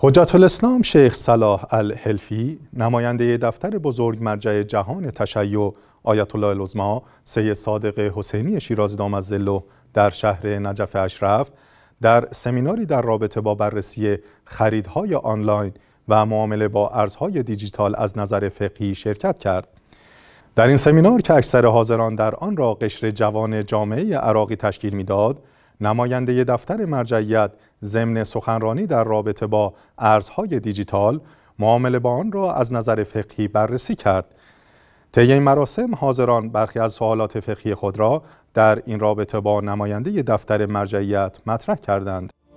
حجت الاسلام شیخ صلاح الحلفی نماینده دفتر بزرگ مرجع جهان تشیع آیت الله العظما سی صادق حسینی شیرازی زلو در شهر نجف اشرف در سمیناری در رابطه با بررسی خریدهای آنلاین و معامله با ارزهای دیجیتال از نظر فقهی شرکت کرد در این سمینار که اکثر حاضران در آن را قشر جوان جامعه عراقی تشکیل میداد نماینده دفتر مرجعیت ضمن سخنرانی در رابطه با ارزهای دیجیتال معامله با آن را از نظر فقهی بررسی کرد طی این مراسم حاضران برخی از سوالات فقهی خود را در این رابطه با نماینده دفتر مرجعیت مطرح کردند